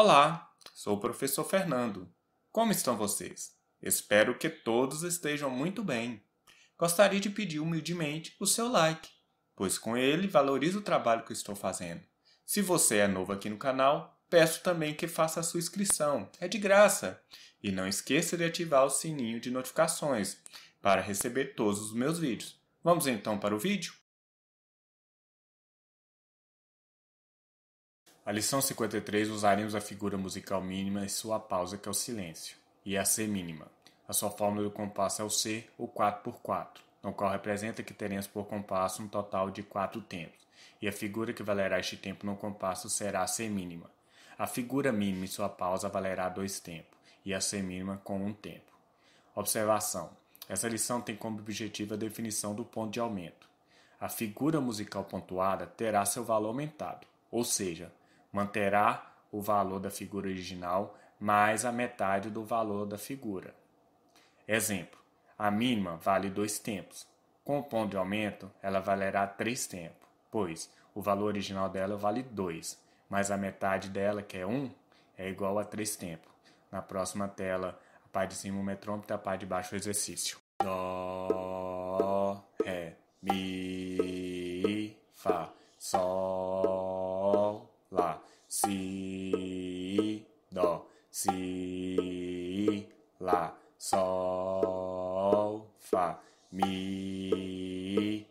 Olá, sou o professor Fernando. Como estão vocês? Espero que todos estejam muito bem. Gostaria de pedir humildemente o seu like, pois com ele valorizo o trabalho que estou fazendo. Se você é novo aqui no canal, peço também que faça a sua inscrição, é de graça. E não esqueça de ativar o sininho de notificações para receber todos os meus vídeos. Vamos então para o vídeo? A lição 53 usaremos a figura musical mínima e sua pausa, que é o silêncio, e a C mínima. A sua fórmula do compasso é o C, o 4x4, no qual representa que teremos por compasso um total de 4 tempos, e a figura que valerá este tempo no compasso será a C mínima. A figura mínima e sua pausa valerá 2 tempos, e a C mínima com 1 um tempo. Observação: essa lição tem como objetivo a definição do ponto de aumento. A figura musical pontuada terá seu valor aumentado, ou seja, manterá o valor da figura original mais a metade do valor da figura. Exemplo: a mínima vale dois tempos. Com o ponto de aumento, ela valerá três tempos, pois o valor original dela vale dois, mas a metade dela, que é um, é igual a três tempos. Na próxima tela, a parte de cima o metrômetro, a parte de baixo o exercício. Dó, ré, mi, fá, sol. C Do C La Sol Fa Mi。